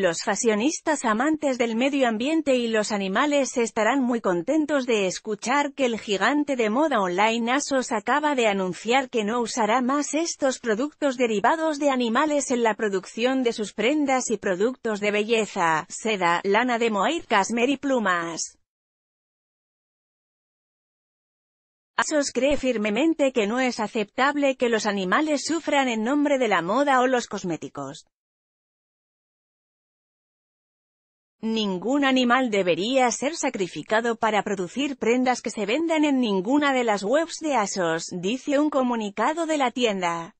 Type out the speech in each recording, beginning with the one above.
Los fashionistas amantes del medio ambiente y los animales estarán muy contentos de escuchar que el gigante de moda online ASOS acaba de anunciar que no usará más estos productos derivados de animales en la producción de sus prendas y productos de belleza, seda, lana de mohair, casmer y plumas. ASOS cree firmemente que no es aceptable que los animales sufran en nombre de la moda o los cosméticos. Ningún animal debería ser sacrificado para producir prendas que se vendan en ninguna de las webs de ASOS, dice un comunicado de la tienda.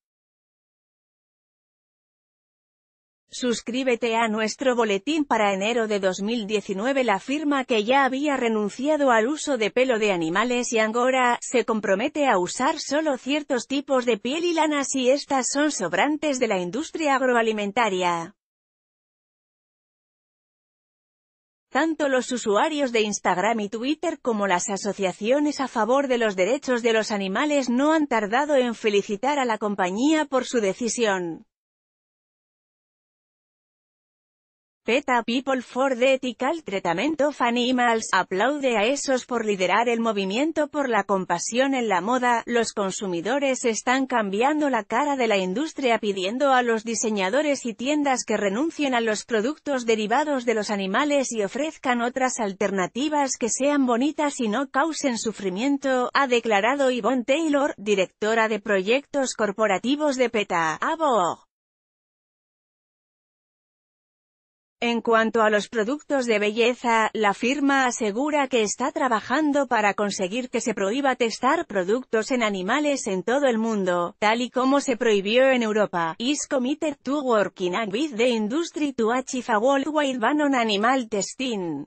Suscríbete a nuestro boletín para enero de 2019 La firma que ya había renunciado al uso de pelo de animales y angora, se compromete a usar solo ciertos tipos de piel y lana si estas son sobrantes de la industria agroalimentaria. Tanto los usuarios de Instagram y Twitter como las asociaciones a favor de los derechos de los animales no han tardado en felicitar a la compañía por su decisión. PETA People for the Ethical Treatment of Animals, aplaude a esos por liderar el movimiento por la compasión en la moda, los consumidores están cambiando la cara de la industria pidiendo a los diseñadores y tiendas que renuncien a los productos derivados de los animales y ofrezcan otras alternativas que sean bonitas y no causen sufrimiento, ha declarado Yvonne Taylor, directora de proyectos corporativos de PETA, En cuanto a los productos de belleza, la firma asegura que está trabajando para conseguir que se prohíba testar productos en animales en todo el mundo, tal y como se prohibió en Europa. Is to working with the industry animal testing.